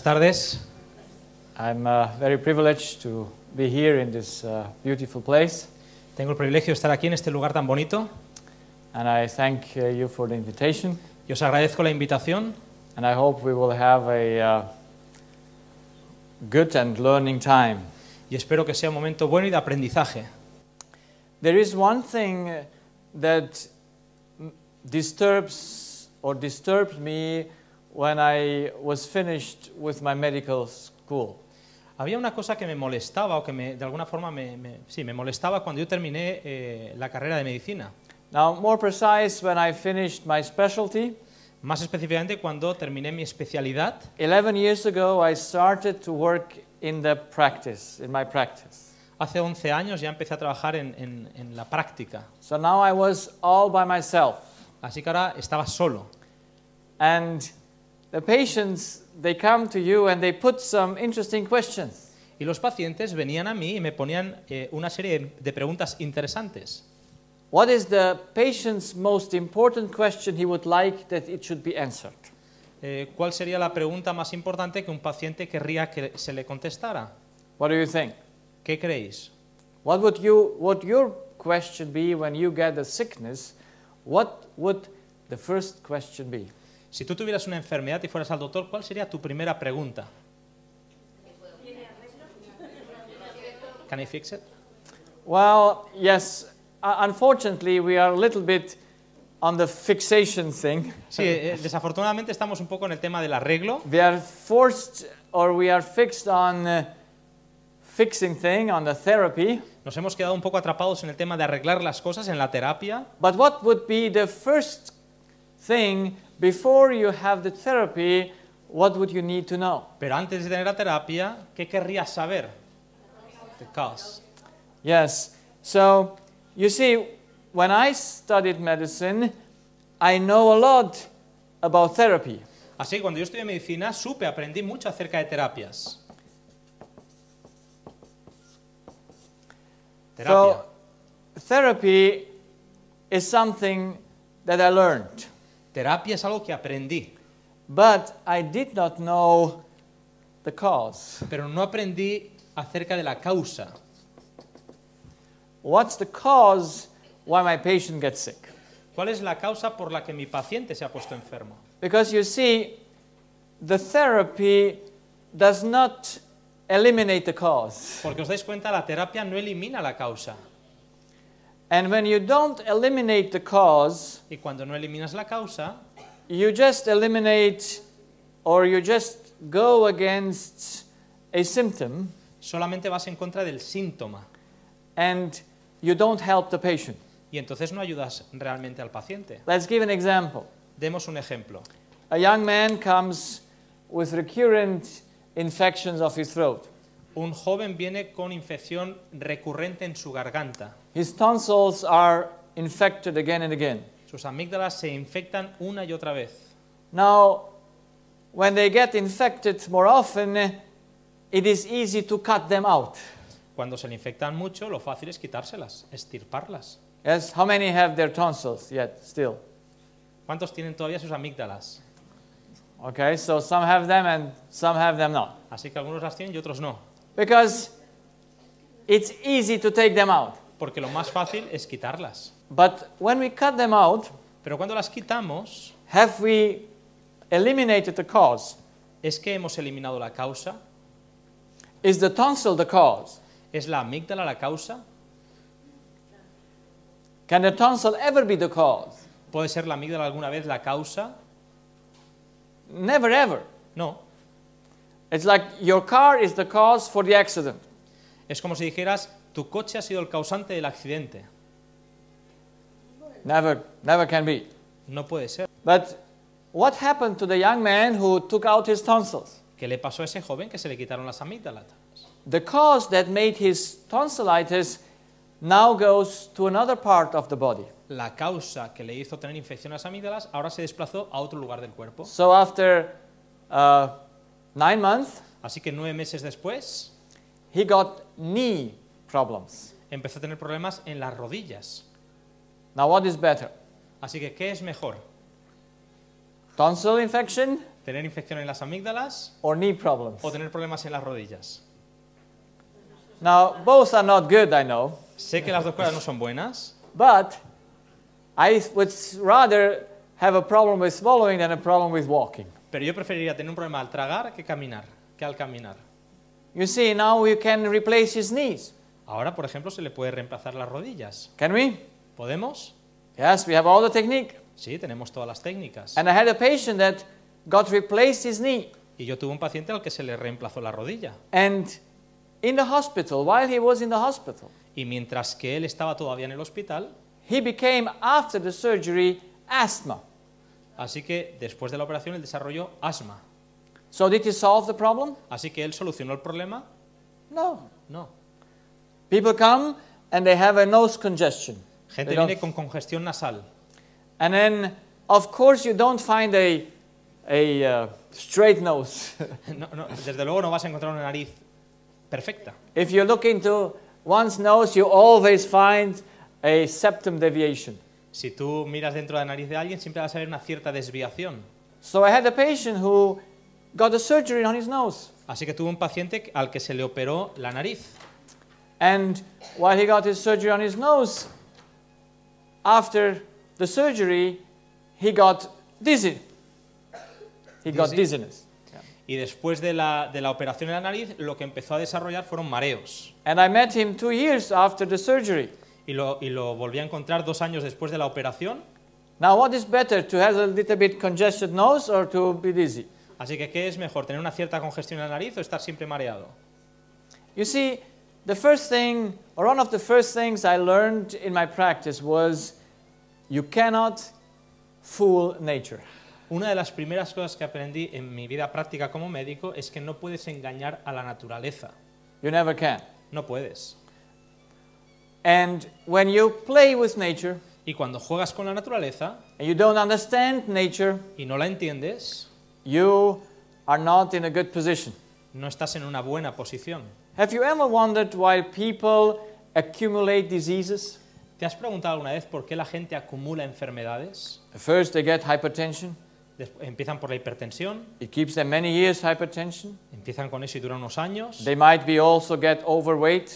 Buenas tardes. I'm uh, very privileged to be here in this uh, beautiful place. Tengo el privilegio de estar aquí en este lugar tan bonito. And I thank uh, you for the invitation. Y os agradezco la invitación. And I hope we will have a uh, good and learning time. Y espero que sea un momento bueno y de aprendizaje. There is one thing that disturbs or disturbs me when I was finished with my medical school. Había una cosa que me molestaba o que me, de alguna forma me, me, sí, me molestaba cuando yo terminé eh, la carrera de medicina. Now, more precise, when I finished my specialty, más específicamente cuando terminé mi especialidad, 11 years ago I started to work in the practice, in my practice. Hace 11 años ya empecé a trabajar en, en, en la práctica. So now I was all by myself. Así que ahora estaba solo. And the patients, they come to you and they put some interesting questions. Y los pacientes venían a mí y me ponían eh, una serie de preguntas interesantes. What is the patient's most important question he would like that it should be answered? Eh, ¿Cuál sería la pregunta más importante que un paciente querría que se le contestara? What do you think? ¿Qué creéis? What would you, what your question be when you get a sickness? What would the first question be? Si tú tuvieras una enfermedad y fueras al doctor, ¿cuál sería tu primera pregunta? Can I fix it? Well, yes. Uh, unfortunately, we are a little bit on the fixation thing. Sí, eh, eh, desafortunadamente estamos un poco en el tema del arreglo. We are forced or we are fixed on uh, fixing thing, on the therapy. Nos hemos quedado un poco atrapados en el tema de arreglar las cosas en la terapia. But what would be the first thing before you have the therapy, what would you need to know? Pero antes de tener la terapia, ¿qué querrías saber? The cause. Yes. So, you see, when I studied medicine, I know a lot about therapy. Así cuando yo estudié medicina, supe, aprendí mucho acerca de terapias. Terapia. So, therapy is something that I learned. Terapia es algo que aprendí. But I did not know the cause. Pero no aprendí acerca de la causa. What's the cause why my patient gets sick? ¿Cuál es la causa por la que mi paciente se ha puesto enfermo? Because you see, the therapy does not eliminate the cause. Porque os dais cuenta, la terapia no elimina la causa. And when you don't eliminate the cause, y cuando no eliminas la causa, you just eliminate or you just go against a symptom. Solamente vas en contra del síntoma. And you don't help the patient. Y entonces no ayudas realmente al paciente. Let's give an example. Demos un ejemplo. A young man comes with recurrent infections of his throat. Un joven viene con infección recurrente en su garganta. Sus amígdalas se infectan una y otra vez. Now, when they get infected more often, it is easy to cut them out. Cuando se le infectan mucho, lo fácil es quitárselas, estirparlas. ¿Cuántos tienen todavía sus amígdalas? Okay, so some have them and some have them not. Así que algunos las tienen y otros no. Because it's easy to take them out. Porque lo más fácil es quitarlas. But when we cut them out, pero cuando las quitamos, have we eliminated the cause? ¿Es que hemos eliminado la causa? Is the tonsil the cause? ¿Es la amígdala la causa? Can the tonsil ever be the cause? ¿Puede ser la amígdala alguna vez la causa? Never ever. No. It's like your car is the cause for the accident. Es como si dijeras, tu coche ha sido el causante del accidente. Never, never can be. No puede ser. But what happened to the young man who took out his tonsils? ¿Qué le pasó a ese joven que se le quitaron las amígdalas? The cause that made his tonsillitis now goes to another part of the body. La causa que le hizo tener infección a las amígdalas ahora se desplazó a otro lugar del cuerpo. So after uh, Nine months. Así que nueve meses después. He got knee problems. Empezó a tener problemas en las rodillas. Now what is better? Así que qué es mejor? Tonsil infection. Tener infección en las amígdalas. Or knee problems. O tener problemas en las rodillas. Now both are not good, I know. Sé que las dos cosas no son buenas. But I would rather have a problem with swallowing than a problem with walking. Pero yo preferiría tener un problema al tragar que caminar, que al caminar. You see, now we can replace his knees. Ahora, por ejemplo, se le puede reemplazar las rodillas. Can we? ¿Podemos? Yes, we have all the technique. Sí, tenemos todas las técnicas. And I had a patient that got replaced his knee. Y yo tuve un paciente al que se le reemplazó la rodilla. And in the hospital, while he was in the hospital. hospital, he became after the surgery asthma. Así que después de la operación él desarrolló asma. So did he solve the problem? Así que él solucionó el problema? No. No. People come and they have a nose congestion. Gente viene con congestión nasal. And then of course you don't find a a uh, straight nose. no, no, desde luego no vas a encontrar una nariz perfecta. If you look into one's nose, you always find a septum deviation. Si tú miras dentro de la nariz de alguien, siempre vas a ver una cierta desviación. So I had a patient who got a surgery on his nose. Así que tuve un paciente al que se le operó la nariz. And while he got his surgery on his nose, after the surgery, he got dizzy. He got dizziness. Y después de la, de la operación de la nariz, lo que empezó a desarrollar fueron mareos. And I met him two years after the surgery y lo, volví a encontrar dos años después de la operación. Así que, ¿qué es mejor, tener una cierta congestión en la nariz o estar siempre mareado? Una de las primeras cosas que aprendí en mi vida práctica como médico es que no puedes engañar a la naturaleza. You never can. No puedes. And when you play with nature, y cuando juegas con la naturaleza, and you don't understand nature, y no la entiendes, you are not in a good position. No estás en una buena posición. Have you ever wondered why people accumulate diseases? ¿Te has preguntado alguna vez por qué la gente acumula enfermedades? First they get hypertension. empiezan por la hipertensión. It keeps them many years hypertension. Empiezan con eso y duran unos años. They might be also get overweight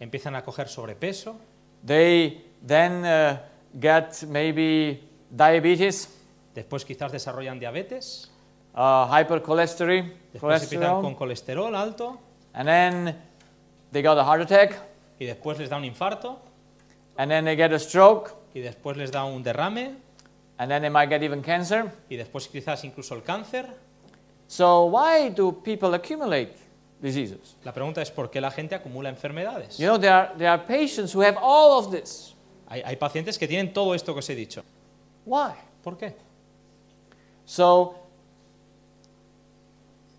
empiezan a coger sobrepeso. They then uh, get maybe diabetes. Después quizás desarrollan diabetes. Uh, hypercholesterol. Después empiezan con colesterol alto. And then they got a heart attack. Y después les da un infarto. And then they get a stroke. Y después les da un derrame. And then they might get even cancer. Y después quizás incluso el cáncer. So why do people accumulate? diseases. La pregunta es por qué la gente acumula enfermedades. You know, there are, there are patients who have all of this. Hay, hay pacientes que tienen todo esto que os he dicho. Why? ¿Por qué? So,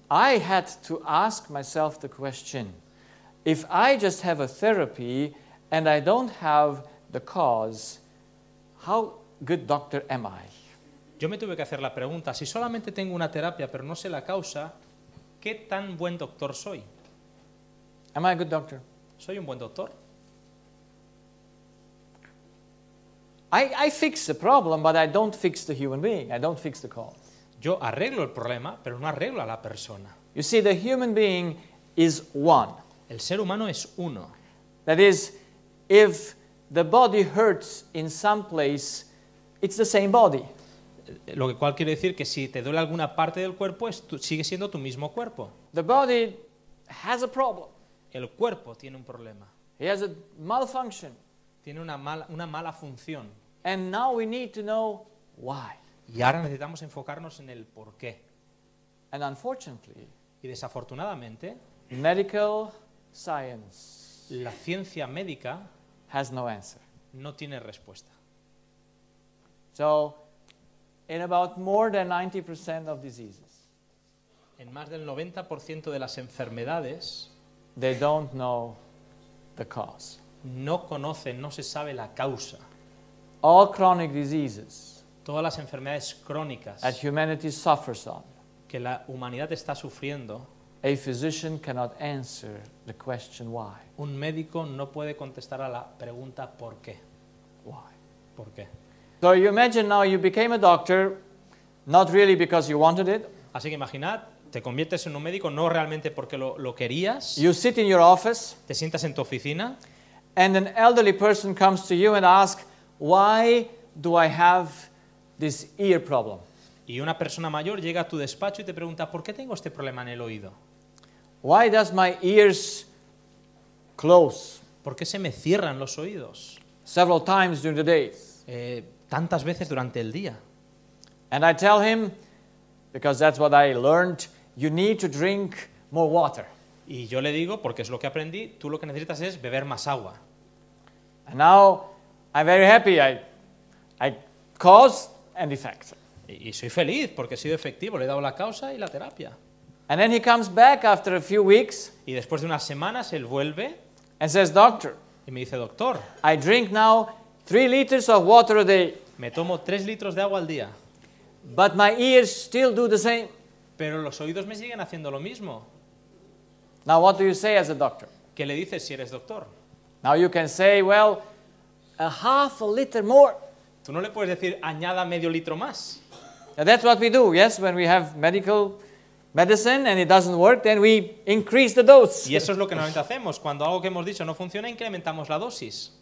I had to ask myself the question, if I just have a therapy and I don't have the cause, how good doctor am I? Yo me tuve que hacer la pregunta, si solamente tengo una terapia pero no sé la causa, ¿Qué tan buen doctor soy? Am I a good doctor? ¿Soy un buen doctor? I, I fix the problem, but I don't fix the human being. I don't fix the cause. Yo arreglo el problema, pero no arreglo a la persona. You see, the human being is one. El ser humano es uno. That is, if the body hurts in some place, it's the same body lo cual quiere decir que si te duele alguna parte del cuerpo, sigue siendo tu mismo cuerpo. The body has a problem. El cuerpo tiene un problema. has a malfunction. Tiene una mala, función. And now we need to know why. Y ahora necesitamos enfocarnos en el por qué. And unfortunately, y desafortunadamente, medical science la ciencia médica has no, answer. no tiene respuesta. So, in about more than 90% of diseases. En más del 90% de las enfermedades they don't know the cause. No conocen, no se sabe la causa. All chronic diseases todas las enfermedades crónicas that humanity suffers on. que la humanidad está sufriendo A physician cannot answer the question why. Un médico no puede contestar a la pregunta por qué. Why? ¿Por qué? So you imagine now you became a doctor, not really because you wanted it. Así que imaginad, te conviertes en un médico no realmente porque lo, lo querías. You sit in your office. Te sientas en tu oficina. And an elderly person comes to you and asks, "Why do I have this ear problem?" Y una persona mayor llega a tu despacho y te pregunta, "¿Por qué tengo este problema en el oído?" Why does my ears close? ¿Por qué se me cierran los oídos? Several times during the day. Eh, tantas veces durante el día. And I tell him, because that's what I learned, you need to drink more water. Y yo le digo, porque es lo que aprendí, tú lo que necesitas es beber más agua. And now I'm very happy. I, I cause and effect. Y, y soy feliz porque he sido efectivo, le he dado la causa y la terapia. And then he comes back after a few weeks Y después de unas semanas él vuelve and says, "Doctor, y me dice, doctor, I drink now Three liters of water a day. Me tomo tres litros de agua al día. But my ears still do the same. Pero los oídos me siguen haciendo lo mismo. Now what do you say as a doctor? ¿Qué le dices si eres doctor? Now you can say, well, a half a liter more. Tú no le puedes decir añada medio litro más. And that's what we do, yes, when we have medical medicine and it doesn't work, then we increase the dose. Y eso es lo que normalmente hacemos. Cuando algo que hemos dicho no funciona, incrementamos la dosis.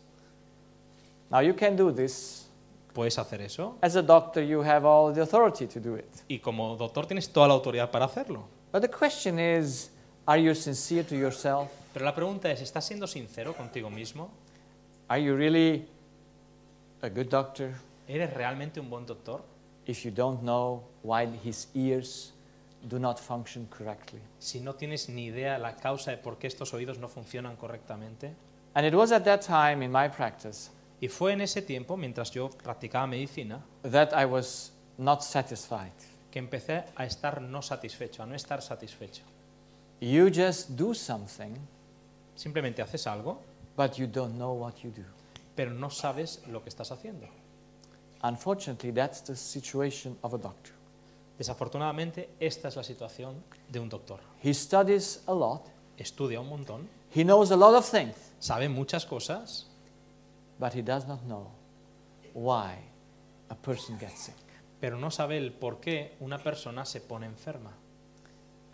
Now you can do this. Puedes hacer eso. As a doctor, you have all the authority to do it. Y como doctor tienes toda la autoridad para hacerlo. But the question is, are you sincere to yourself? Pero la pregunta es, ¿estás siendo sincero contigo mismo? Are you really a good doctor? ¿Eres realmente un buen doctor? If you don't know why his ears do not function correctly. Si no tienes ni idea la causa de por qué estos oídos no funcionan correctamente. And it was at that time in my practice Y fue en ese tiempo, mientras yo practicaba medicina, que empecé a estar no satisfecho, a no estar satisfecho. You just do something, Simplemente haces algo, but you don't know what you do. pero no sabes lo que estás haciendo. Unfortunately, that's the situation of a doctor. Desafortunadamente, esta es la situación de un doctor. He studies a lot, Estudia un montón, he knows a lot of things, sabe muchas cosas, but he does not know why a person gets sick. Pero no sabe el por qué una persona se pone enferma.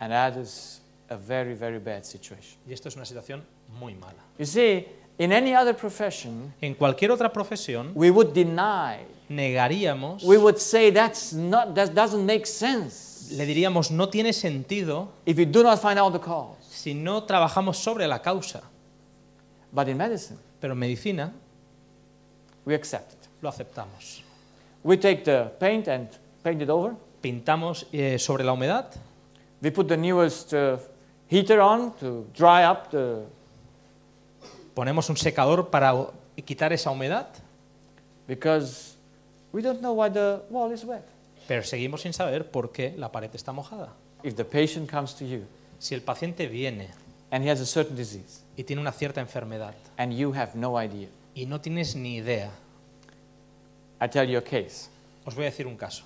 And that is a very, very bad situation. Y esto es una situación muy mala. You see, in any other profession, en cualquier otra profesión, we would deny, negaríamos, we would say that's not, that doesn't make sense. Le diríamos no tiene sentido. If you do not find out the cause. Si no trabajamos sobre la causa. But in medicine, pero en medicina, We accept it. Lo aceptamos. We take the paint and paint it over. Pintamos eh, sobre la humedad. We put the newest uh, heater on to dry up the Ponemos un secador para quitar esa humedad. Because we don't know why the wall is wet. Pero seguimos sin saber por qué la pared está mojada. If the patient comes to you. Si el paciente viene and he has a certain disease, y tiene una cierta enfermedad and you have no idea y no tienes ni idea. I tell you a case. Os voy a decir un caso.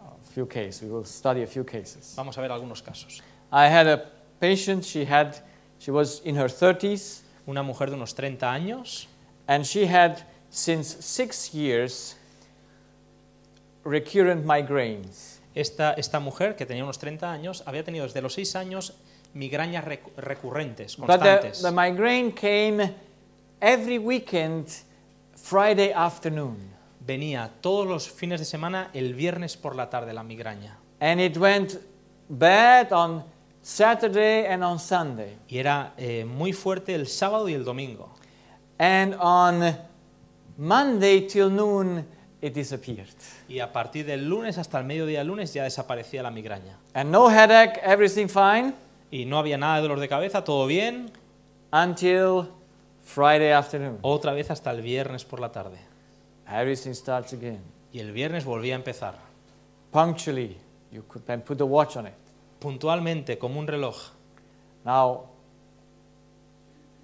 A few cases. We will study a few cases. Vamos a ver algunos casos. I had a patient. She had. She was in her 30s. Una mujer de unos 30 años. And she had since six years recurrent migraines. Esta, esta mujer, que tenía unos 30 años, había tenido desde los 6 años migrañas recurrentes, constantes. But the, the migraine came every weekend Friday afternoon. Venía todos los fines de semana el viernes por la tarde la migraña. And it went bad on Saturday and on Sunday. Y era eh, muy fuerte el sábado y el domingo. And on Monday till noon it disappeared. Y a partir del lunes hasta el mediodía lunes ya desaparecía la migraña. And no headache, everything fine. Y no había nada de dolor de cabeza, todo bien. Until Friday afternoon. Otra vez hasta el viernes por la tarde. Everything starts again. Y el viernes volvía a empezar. Punctually, you could put the watch on it. Puntualmente, como un reloj. Now,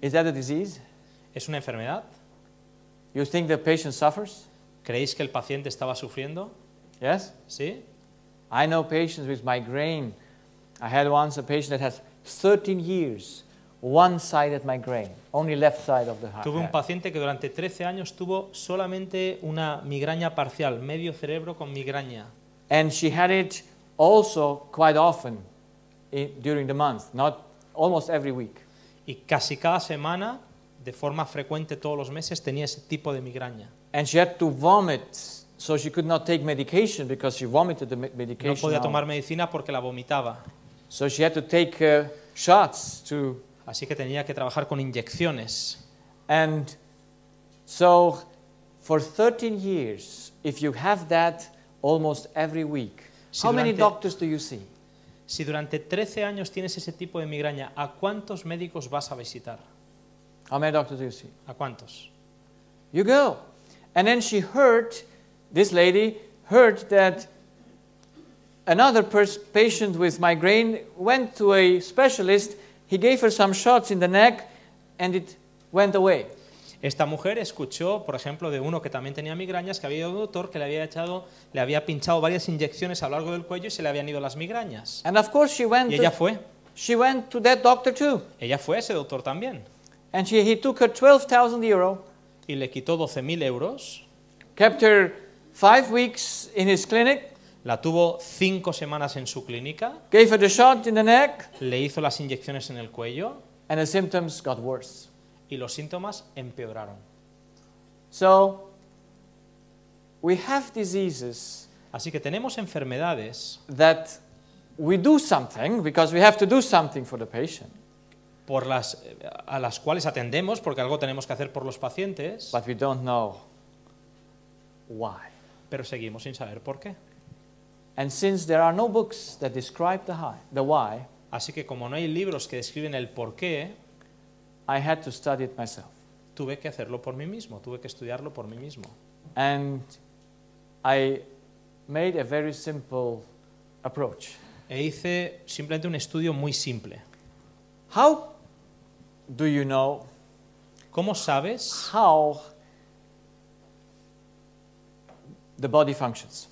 is that a disease? ¿Es una enfermedad? You think the patient suffers? ¿Creéis que el paciente estaba sufriendo? Yes? ¿Sí? I know patients with migraine. I had once a patient that has 13 years one sided migraine, only left side of the heart. Tuve un paciente que durante 13 años tuvo solamente una migraña parcial, medio cerebro con migraña. And she had it also quite often in, during the month, not almost every week. Y casi cada semana, de forma frecuente todos los meses, tenía ese tipo de migraña. And she had to vomit, so she could not take medication because she vomited the medication. No podía tomar medicina porque la vomitaba. So she had to take uh, shots to Así que tenía que trabajar con inyecciones. And so for 13 years, if you have that almost every week, how many doctors do you see? Si durante 13 años tienes ese tipo de migraña, ¿a cuántos médicos vas a visitar? How many doctors do you see? ¿A cuántos? You go. And then she heard, this lady heard that another patient with migraine went to a specialist He gave her some shots in the neck and it went away. Esta mujer escuchó, por ejemplo, de uno que también tenía migrañas, que había un doctor que le había echado, le había pinchado varias inyecciones a lo largo del cuello y se le habían ido las migrañas. And of course she went y ella fue. She went to that doctor too. Ella fue a ese doctor también. And she, he took her 12,000 euro. Y le quitó 12.000 euros. Kept her five weeks in his clinic. La tuvo cinco semanas en su clínica. Gave her the shot in the neck. Le hizo las inyecciones en el cuello. And the symptoms got worse. Y los síntomas empeoraron. So, we have diseases Así que tenemos enfermedades that we do something because we have to do something for the patient. Por las, eh, a las cuales atendemos porque algo tenemos que hacer por los pacientes. But we don't know why. Pero seguimos sin saber por qué. And since there are no books that describe the, high, the why, así que como no hay libros que describen el porqué, I had to study it myself. Tuve que hacerlo por mí mismo, tuve que estudiarlo por mí mismo. And I made a very simple approach. E hice simplemente un estudio muy simple. How do you know ¿Cómo sabes how the body functions?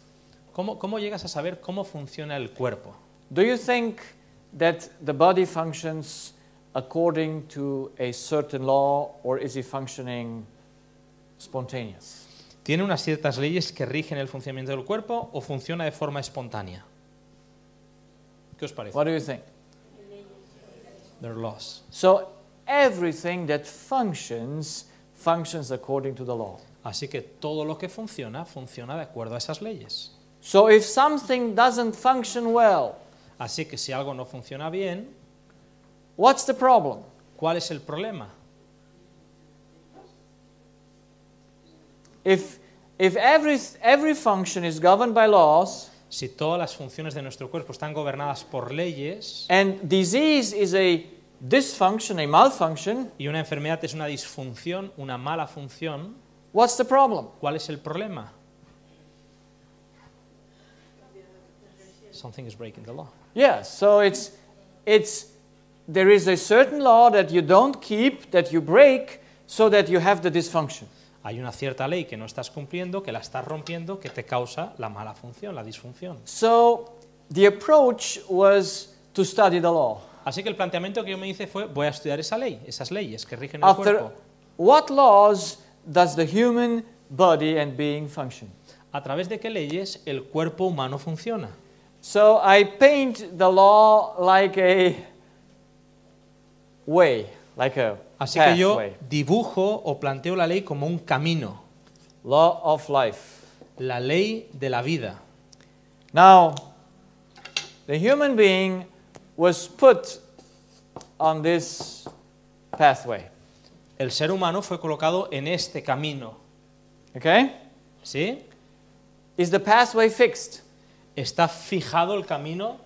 ¿Cómo, ¿Cómo llegas a saber cómo funciona el cuerpo? Do you think that the body functions according to a certain law or is it functioning spontaneous? ¿Tiene unas ciertas leyes que rigen el funcionamiento del cuerpo o funciona de forma espontánea? ¿Qué os parece? What do you think? They're laws. So everything that functions functions according to the law. Así que todo lo que funciona funciona de acuerdo a esas leyes. So if something doesn't function well, así que si algo no funciona bien, what's the problem? ¿Cuál es el problema? If if every every function is governed by laws, si todas las funciones de nuestro cuerpo están gobernadas por leyes, and disease is a dysfunction, a malfunction, y una enfermedad es una disfunción, una mala función, what's the problem? ¿Cuál es el problema? something is breaking the law. Yeah, so it's, it's, there is a certain law that you don't keep, that you break, so that you have the dysfunction. Hay una cierta ley que no estás cumpliendo, que la estás rompiendo, que te causa la mala función, la disfunción. So the approach was to study the law. Así que el planteamiento que yo me hice fue voy a estudiar esa ley, esas leyes que rigen el cuerpo. What laws does the human body and being function? ¿A través de qué leyes el cuerpo humano funciona? So I paint the law like a way, like a Así pathway. que yo dibujo o planteo la ley como un camino. Law of life. La ley de la vida. Now, the human being was put on this pathway. El ser humano fue colocado en este camino. Okay? ¿Sí? Is the pathway fixed? ¿Está fijado el camino?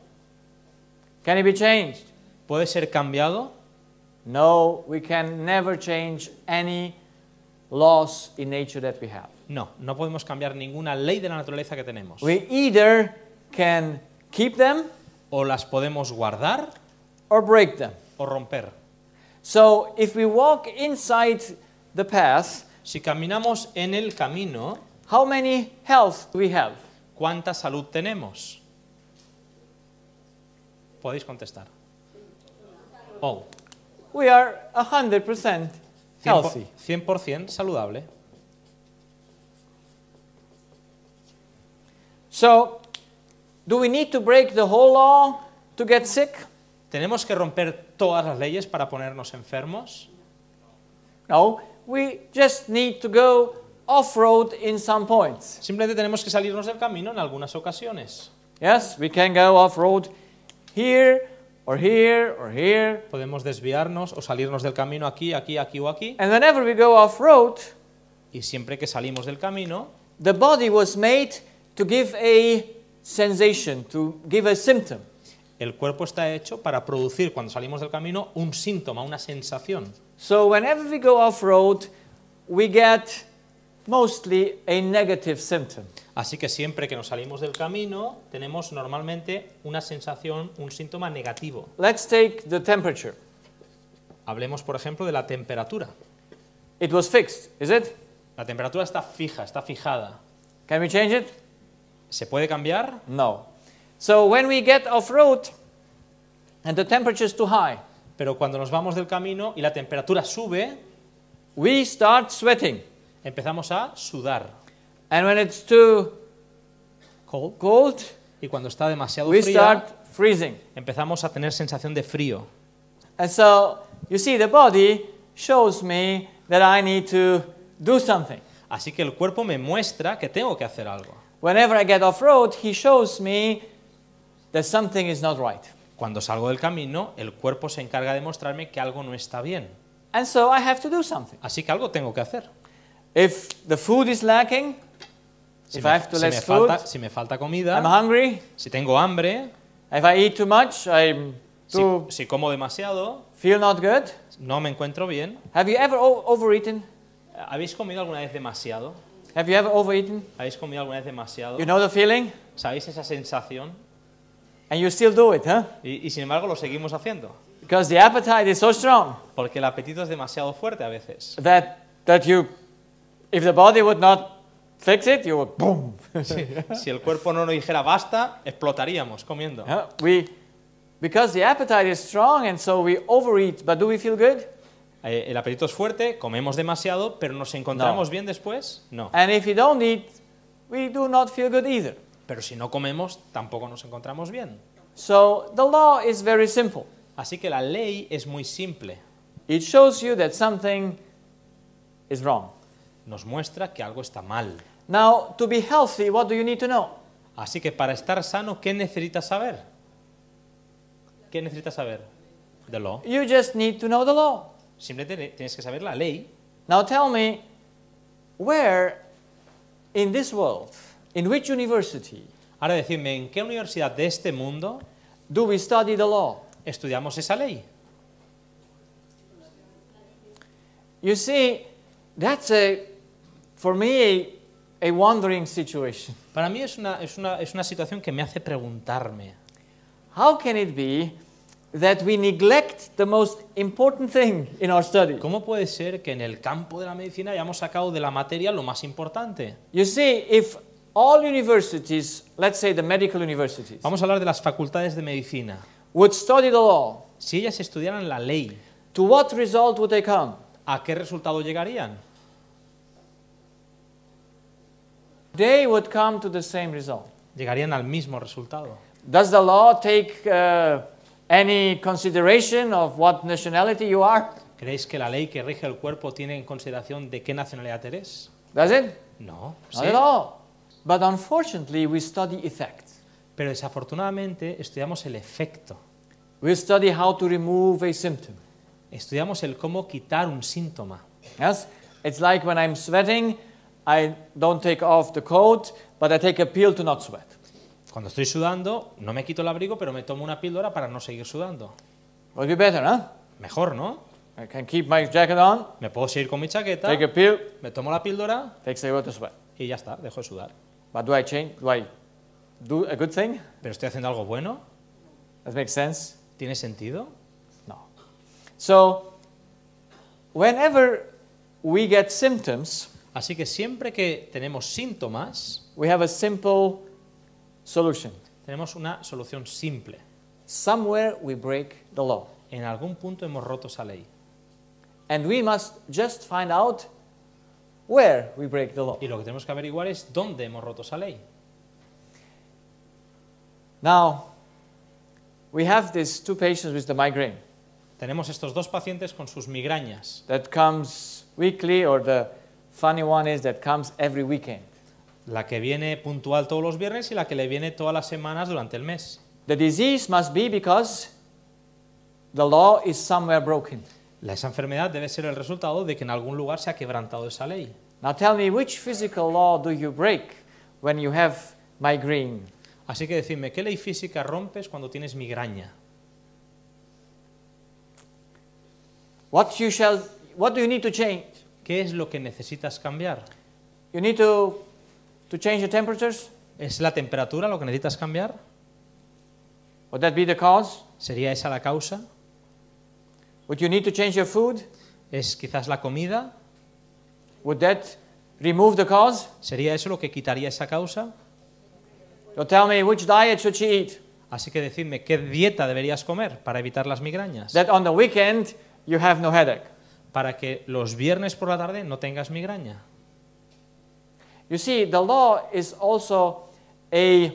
Can it be changed? ¿Puede ser cambiado? No, we can never change any laws in nature that we have. No, no podemos cambiar ninguna ley de la naturaleza que tenemos. We either can keep them o las podemos guardar or break them. o romper. So if we walk inside the path, si caminamos en el camino, how many health we have? ¿Cuánta salud tenemos? Podéis contestar. Oh. We are 100% healthy. saludable. So, do we need to break the whole law to get sick? ¿Tenemos que romper todas las leyes para ponernos enfermos? No, we just need to go off-road in some points. Simplemente tenemos que salirnos del camino en algunas ocasiones. Yes, we can go off-road here or here or here. Podemos desviarnos o salirnos del camino aquí, aquí, aquí o aquí. And whenever we go off-road, y siempre que salimos del camino, the body was made to give a sensation, to give a symptom. El cuerpo está hecho para producir cuando salimos del camino un síntoma, una sensación. So whenever we go off-road, we get Así que siempre que nos salimos del camino, tenemos normalmente una sensación, un síntoma negativo. Let's take the temperature. Hablemos, por ejemplo, de la temperatura. It was fixed, is it? La temperatura está fija, está fijada. Can we change it? ¿Se puede cambiar? No. So when we get off road and the temperature is too high, pero cuando nos vamos del camino y la temperatura sube, we start sweating. Empezamos a sudar. y cuando está demasiado frío freezing. empezamos a tener sensación de frío. see, the shows me that I need to do something. Así que el cuerpo me muestra que tengo que hacer algo. get Cuando salgo del camino, el cuerpo se encarga de mostrarme que algo no está bien. I to Así que algo tengo que hacer. If the food is lacking, si if me, I have to si less food, falta, si me falta comida, I'm hungry. Si tengo hambre, if I eat too much, I'm too si, si como demasiado, feel not good. No me encuentro bien. Have you ever overeaten? ¿Habéis comido alguna vez demasiado? Have you ever overeaten? ¿Habéis comido alguna vez demasiado? You know the feeling? ¿Sabéis esa sensación? And you still do it, huh? Y, y sin embargo lo seguimos haciendo. Because the appetite is so strong. Porque el apetito es demasiado fuerte a veces. That that you if the body would not fix it, you would boom. si, si, el cuerpo no nos dijera basta, explotaríamos comiendo. Yeah, we, because the appetite is strong and so we overeat, but do we feel good? Eh, el apetito es fuerte, comemos demasiado, pero nos encontramos no. bien después? No. And if we don't eat, we do not feel good either. Pero si no comemos, tampoco nos encontramos bien. So the law is very simple. Así que la ley es muy simple. It shows you that something is wrong. nos muestra que algo está mal. Now, to be healthy, what do you need to know? Así que para estar sano, ¿qué necesitas saber? ¿Qué necesitas saber? The law. You just need to know the law. Simplemente tienes que saber la ley. Now tell me, where in this world, in which university? Ahora decidme, ¿en qué universidad de este mundo do we study the law? estudiamos esa ley? You see, that's a for me a, a wondering situation. Para mí es una, es, una, es una situación que me hace preguntarme. How can it be that we neglect the most important thing in our study? ¿Cómo puede ser que en el campo de la medicina hayamos sacado de la materia lo más importante? You see, if all universities, let's say the medical universities, Vamos a hablar de las facultades de medicina. would study the law, Si ellas estudiaran la ley, to what result would they come? ¿a qué resultado llegarían? they would come to the same result. Llegarían al mismo resultado. Does the law take uh, any consideration of what nationality you are? ¿Creéis que la ley que rige el cuerpo tiene en consideración de qué nacionalidad eres? Does it? No. Not sí. at all. But unfortunately, we study effect. Pero desafortunadamente estudiamos el efecto. We study how to remove a symptom. Estudiamos el cómo quitar un síntoma. Yes, it's like when I'm sweating. I don't take off the coat, but I take a pill to not sweat. Cuando estoy sudando, no me quito el abrigo, pero me tomo una píldora para no seguir sudando. Would be better, ¿no? Mejor, ¿no? I can keep my jacket on. Me puedo seguir con mi chaqueta. Take a pill. Me tomo la píldora. Takes away to sweat. Y ya está, dejo de sudar. But do I change? Do I do a good thing? Pero estoy haciendo algo bueno. That makes sense. ¿Tiene sentido? No. So, whenever we get symptoms, Así que siempre que tenemos síntomas, we have a simple solution. Tenemos una solución simple. Somewhere we break the law. En algún punto hemos roto esa ley. And we must just find out where we break the law. Y lo que tenemos que averiguar es dónde hemos roto esa ley. Now, we have these two patients with the migraine. Tenemos estos dos pacientes con sus migrañas. That comes weekly or the funny one is that comes every weekend. La que viene puntual todos los viernes y la que le viene todas las semanas durante el mes. The disease must be because the law is somewhere broken. La esa enfermedad debe ser el resultado de que en algún lugar se ha quebrantado esa ley. Now tell me which physical law do you break when you have migraine? Así que decirme ¿qué ley física rompes cuando tienes migraña? What you shall what do you need to change? ¿Qué es lo que necesitas cambiar? You need to, to change the temperatures. ¿Es la temperatura lo que necesitas cambiar? Would that be the cause? ¿Sería esa la causa? Would you need to change your food? ¿Es quizás la comida? Would that remove the cause? ¿Sería eso lo que quitaría esa causa? So tell me which diet should she eat? Así que decidme qué dieta deberías comer para evitar las migrañas. That on the weekend you have no headache para que los viernes por la tarde no tengas migraña. You see, the law is also a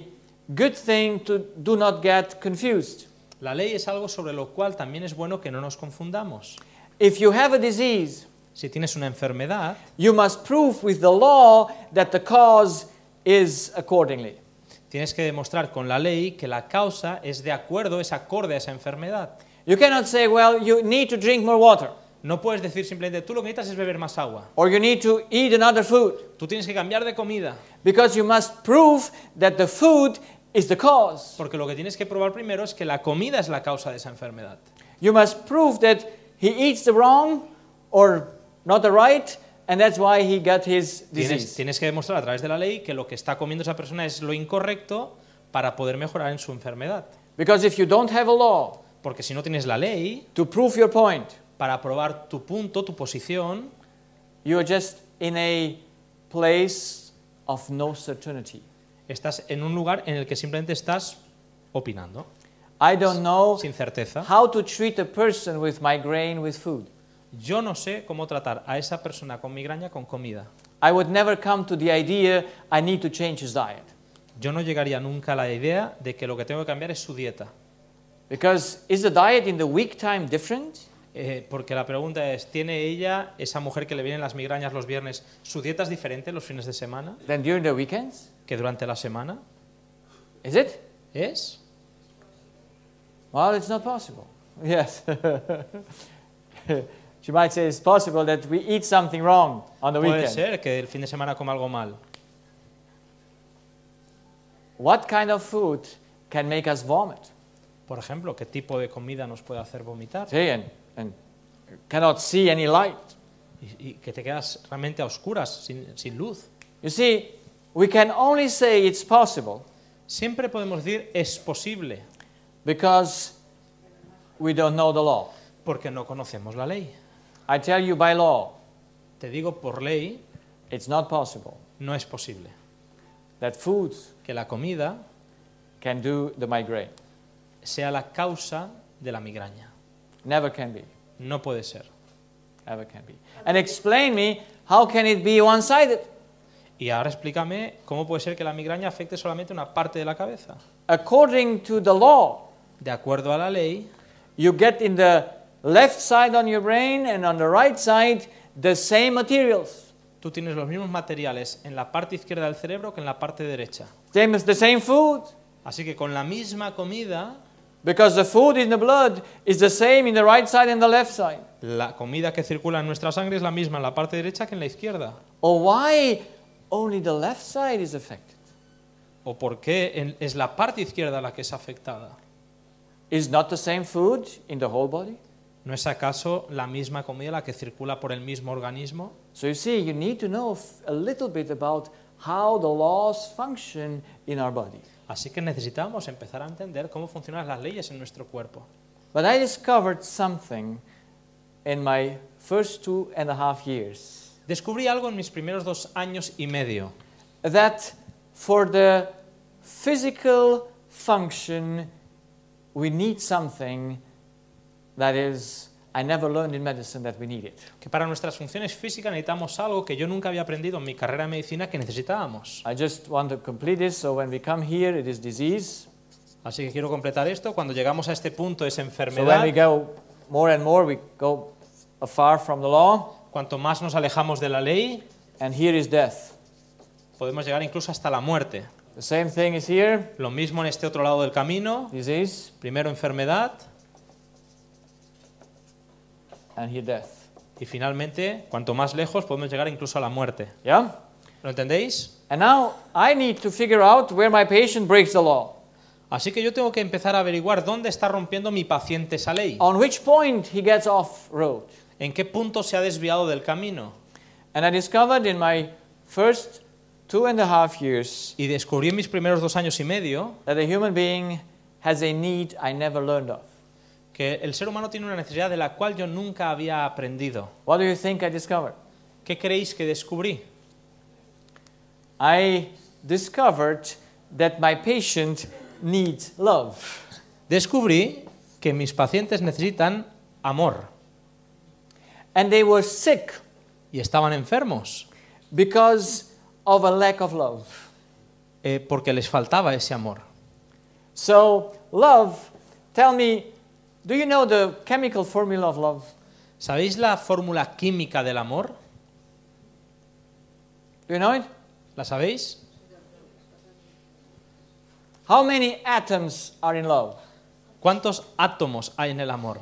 good thing to do not get confused. La ley es algo sobre lo cual también es bueno que no nos confundamos. If you have a disease, si tienes una enfermedad, you must prove with the law that the cause is accordingly. Tienes que demostrar con la ley que la causa es de acuerdo, es acorde a esa enfermedad. You cannot say, well, you need to drink more water. No puedes decir simplemente tú lo que necesitas es beber más agua. you need to eat another food. Tú tienes que cambiar de comida. Because you must prove that the food is the cause. Porque lo que tienes que probar primero es que la comida es la causa de esa enfermedad. You must prove that he eats the wrong or not the right and that's why he got his disease. Tienes, que demostrar a través de la ley que lo que está comiendo esa persona es lo incorrecto para poder mejorar en su enfermedad. Because if you don't have a law, porque si no tienes la ley, to prove your point para probar tu punto, tu posición. You are just in a place of no certainty. Estás en un lugar en el que simplemente estás opinando. I don't know sin certeza. how to treat a person with migraine with food. Yo no sé cómo tratar a esa persona con migraña con comida. I would never come to the idea I need to change his diet. Yo no llegaría nunca a la idea de que lo que tengo que cambiar es su dieta. Because is the diet in the week time different? Eh, porque la pregunta es, ¿tiene ella, esa mujer que le vienen las migrañas los viernes, su dieta es diferente los fines de semana? weekends? Que durante la semana. ¿es? it? ¿Es? Well, it's not possible. Yes. might say it's possible that we eat something wrong on the Puede ser que el fin de semana coma algo mal. What kind of food can make us vomit? Por ejemplo, ¿qué tipo de comida nos puede hacer vomitar? and cannot see any light. Y, que te quedas realmente a oscuras, sin, sin luz. You see, we can only say it's possible Siempre podemos decir es posible because we don't know the law. porque no conocemos la ley. I tell you by law, Te digo por ley, it's not possible no es posible that food que la comida can do the migraine. sea la causa de la migraña. Never can be. No puede ser. Never can be. And explain me how can it be one-sided. Y ahora explícame cómo puede ser que la migraña afecte solamente una parte de la cabeza. According to the law, de acuerdo a la ley, you get in the left side on your brain and on the right side the same materials. Tú tienes los mismos materiales en la parte izquierda del cerebro que en la parte derecha. the same food. Así que con la misma comida Because the food in the blood is the same in the right side and the left side. La comida que circula en nuestra sangre es la misma en la parte derecha que en la izquierda. Or why only the left side is affected? ¿O por qué es la parte izquierda la que es afectada? Is not the same food in the whole body? ¿No es acaso la misma comida la que circula por el mismo organismo? So you see, you need to know a little bit about how the laws function in our body. Así que necesitamos empezar a entender cómo funcionan las leyes en nuestro cuerpo. But I discovered something in my first two and a half years. Descubrí algo en mis primeros dos años y medio. That for the physical function we need something that is que para nuestras funciones físicas necesitamos algo que yo nunca había aprendido en mi carrera de medicina que necesitábamos. I just want to complete so when we come here, it is disease. Así que quiero completar esto. Cuando llegamos a este punto es enfermedad. So more and more, we go from the law. Cuanto más nos alejamos de la ley. And here is death. Podemos llegar incluso hasta la muerte. The same thing is here. Lo mismo en este otro lado del camino. Disease. Primero enfermedad. Y finalmente, cuanto más lejos podemos llegar incluso a la muerte. Ya, ¿Lo entendéis? Así que yo tengo que empezar a averiguar dónde está rompiendo mi paciente esa ley. ¿En qué punto se ha desviado del camino? discovered my first and a years y descubrí en mis primeros dos años y medio that a human being has a need I never learned of que el ser humano tiene una necesidad de la cual yo nunca había aprendido. think discovered? ¿Qué creéis que descubrí? discovered love. Descubrí que mis pacientes necesitan amor. And they were sick. Y estaban enfermos. Because of lack of love. Eh, porque les faltaba ese amor. So, love, tell me Do you know the chemical formula of love? ¿Sabéis la fórmula química del amor? Do you know it? ¿La sabéis? How many atoms are in love? ¿Cuántos átomos hay en el amor?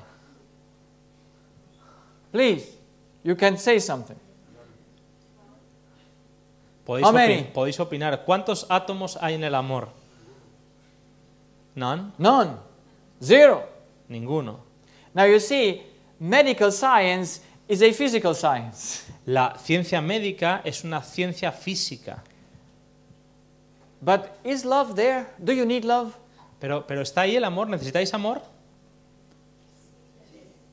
Please, you can say something. Podéis, How many? podéis opinar. ¿Cuántos átomos hay en el amor? None. None. Zero. Ninguno. Now you see, medical science is a physical science. La ciencia médica es una ciencia física. But is love there? Do you need love? Pero, pero está ahí el amor. ¿Necesitáis amor?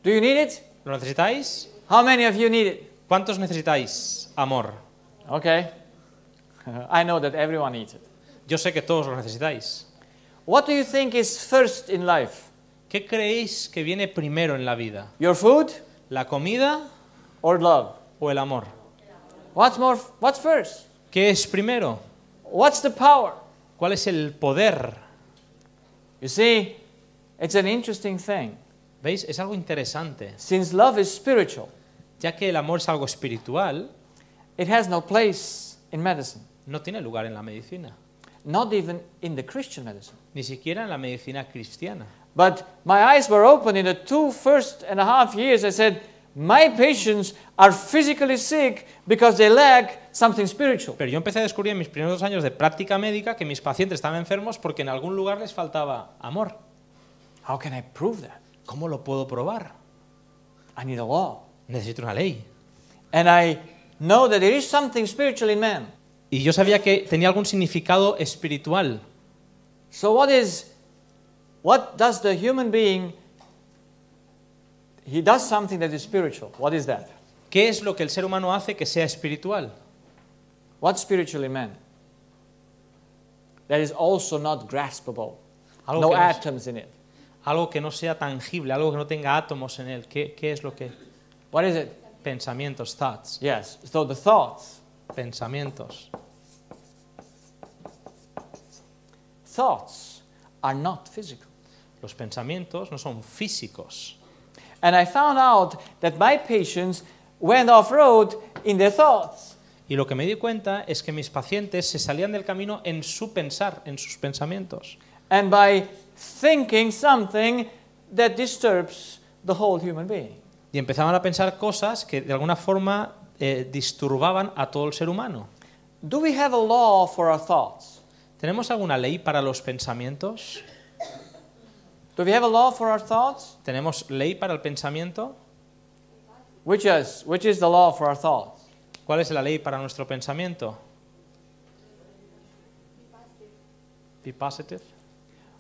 Do you need it? ¿Lo necesitáis? How many of you need it? ¿Cuántos necesitáis amor? Okay. I know that everyone needs it. Yo sé que todos lo necesitáis. What do you think is first in life? ¿Qué creéis que viene primero en la vida? Your food? ¿La comida? Or love? ¿O el amor? What's more, what's first? ¿Qué es primero? What's the power? ¿Cuál es el poder? You see, it's an interesting thing. ¿Veis? Es algo interesante. Since love is spiritual, ya que el amor es algo espiritual, it has no place in medicine. No tiene lugar en la medicina. Not even in the Christian medicine. Ni siquiera en la medicina cristiana. But my eyes were open in the two first and a half years. I said, My patients are physically sick because they lack something spiritual. Pero yo empecé a descubrir en mis primeros dos años de práctica médica que mis pacientes estaban enfermos porque en algún lugar les faltaba amor. How can I prove that? ¿Cómo lo puedo probar? I need a law. Necesito una ley. And I know that there is something spiritual in man. Y yo sabía que tenía algún significado espiritual. So what is What does the human being he does something that is spiritual. What is that? ¿Qué es lo que el ser humano hace que sea espiritual? what spiritually meant? That is also not graspable. Algo no atoms no, in it. Algo que no sea tangible, algo que no tenga átomos en él. ¿Qué, qué es lo que? What is it? Pensamientos, thoughts. Yes. So the thoughts. Pensamientos. Thoughts are not physical. Los pensamientos no son físicos. Y lo que me di cuenta es que mis pacientes se salían del camino en su pensar, en sus pensamientos. Y empezaban a pensar cosas que de alguna forma eh, disturbaban a todo el ser humano. ¿Tenemos alguna ley para los pensamientos? Do we have a law for our thoughts? ¿Tenemos ley para el pensamiento? Which is, which is the law for our thoughts? ¿Cuál es la ley para nuestro pensamiento? Be positive.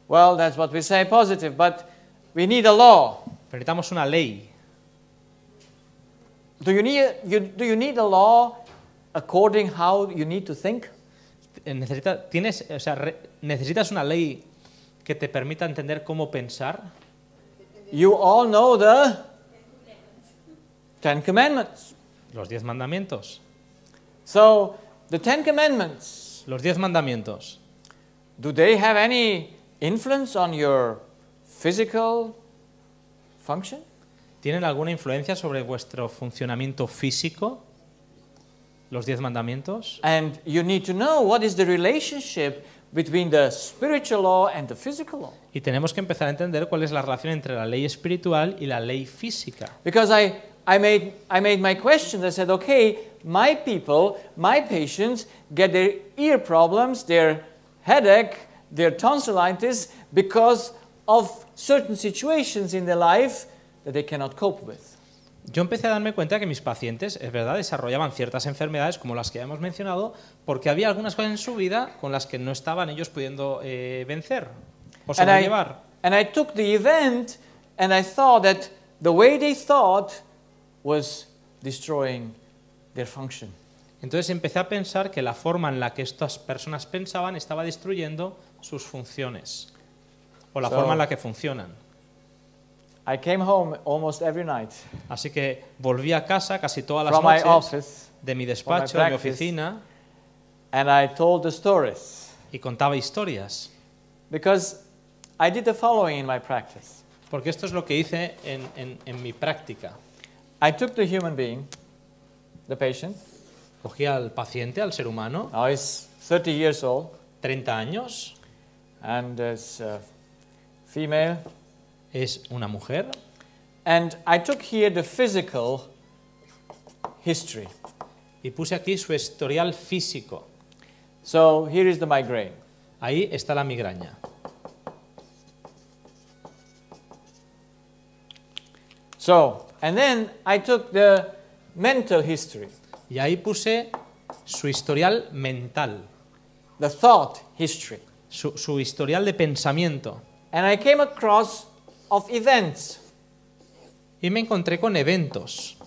Well, that's what we say positive, but we need a law. Necesitamos una ley. Do you need you, do you need a law according how you need to think? Necesita, tienes, o sea, re, necesitas una ley que te permita entender cómo pensar. You all know the Ten Commandments. Los diez mandamientos. So, the Ten Commandments. Los diez mandamientos. Do they have any influence on your physical function? ¿Tienen alguna influencia sobre vuestro funcionamiento físico? Los diez mandamientos. And you need to know what is the relationship between the spiritual law and the physical law. Y tenemos que empezar a entender cuál es la relación entre la ley espiritual y la ley física. Because I I made I made my questions. I said, okay, my people, my patients get their ear problems, their headache, their tonsillitis because of certain situations in their life that they cannot cope with. Yo empecé a darme cuenta que mis pacientes, es verdad, desarrollaban ciertas enfermedades como las que ya hemos mencionado, porque había algunas cosas en su vida con las que no estaban ellos pudiendo eh, vencer o sobrellevar. And I, took the event and I that the way they thought was destroying their function. Entonces empecé a pensar que la forma en la que estas personas pensaban estaba destruyendo sus funciones o la forma en la que funcionan. I came home almost every night. Así que volví a casa casi todas las noches my office, de mi despacho, de mi oficina. And I told the stories. Y contaba historias. Because I did the following in my practice. Porque esto es lo que hice en, en, en mi práctica. I took the human being, the patient. Cogí al paciente, al ser humano. Now he's 30 years old. 30 años. And is a uh, female es una mujer. And I took here the physical history. Y puse aquí su historial físico. So here is the migraine. Ahí está la migraña. So, and then I took the mental history. Y ahí puse su historial mental. The thought history. Su, su historial de pensamiento. And I came across of events. Y me encontré con eventos.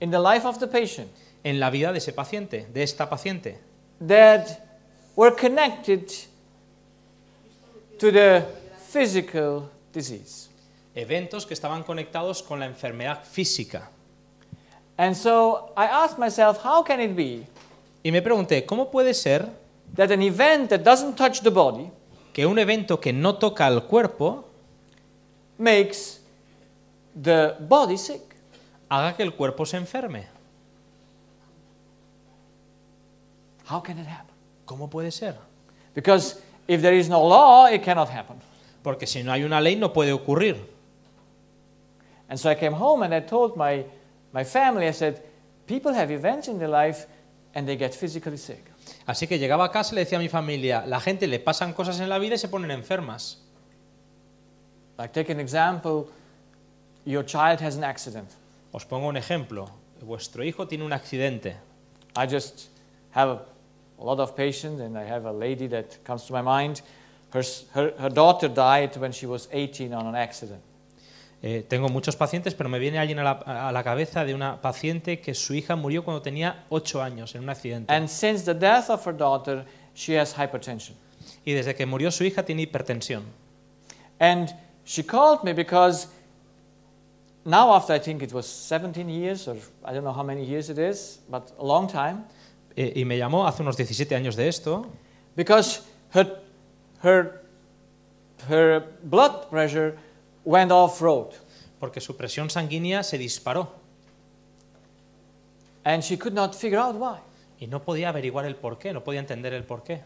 In the life of the patient. En la vida de ese paciente, de esta paciente. That were connected to the physical disease. Eventos que estaban conectados con la enfermedad física. And so I asked myself, how can it be? Y me pregunté, ¿cómo puede ser that an event that doesn't touch the body que un evento que no toca al cuerpo makes the body sick. haga que el cuerpo se enferme. How can it happen? ¿Cómo puede ser? Because if there is no law, it cannot happen. Porque si no hay una ley no puede ocurrir. And so I came home and I told my my family I said people have events in their life and they get physically sick. Así que llegaba a casa y le decía a mi familia, la gente le pasan cosas en la vida y se ponen enfermas. Like take an example, your child has an accident. Os pongo un ejemplo, vuestro hijo tiene un accidente. I just have a, lot of patients and I have a lady that comes to my mind. Her, her, her daughter died when she was 18 on an accident. Eh, tengo muchos pacientes, pero me viene alguien a la, a la, cabeza de una paciente que su hija murió cuando tenía 8 años en un accidente. And since the death of her daughter, she has hypertension. Y desde que murió su hija tiene hipertensión. And she called me because now after I think it was 17 years or I don't know how many years it is, but a long time. Eh, y me llamó hace unos 17 años de esto. Because her her her blood pressure went off-road. Porque su presión sanguínea se disparó. And she could not figure out why. Y no podía averiguar el porqué, no podía entender el porqué.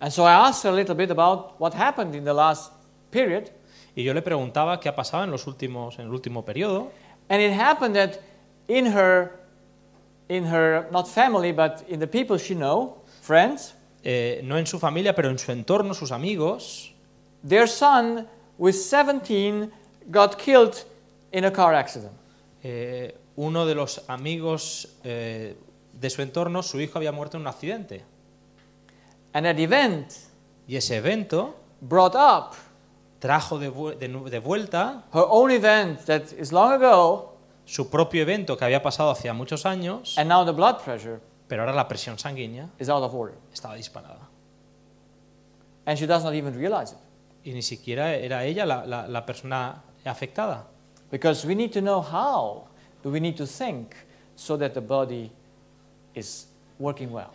And so I asked her a little bit about what happened in the last period. Y yo le preguntaba qué ha pasado en los últimos en el último periodo. And it happened that in her in her not family but in the people she know, friends, eh, no en su familia, pero en su entorno, sus amigos, their son with 17 got killed in a car accident. Eh, uno de los amigos eh, de su entorno, su hijo había muerto en un accidente. And that event y ese evento brought up trajo de, de, de vuelta her own event that is long ago, su propio evento que había pasado hacía muchos años, and now the blood pressure pero ahora la presión sanguínea is out of order. estaba disparada. And she does not even realize it y ni siquiera era ella la, la, la persona afectada. Because we need to know how we need to think so that the body is working well.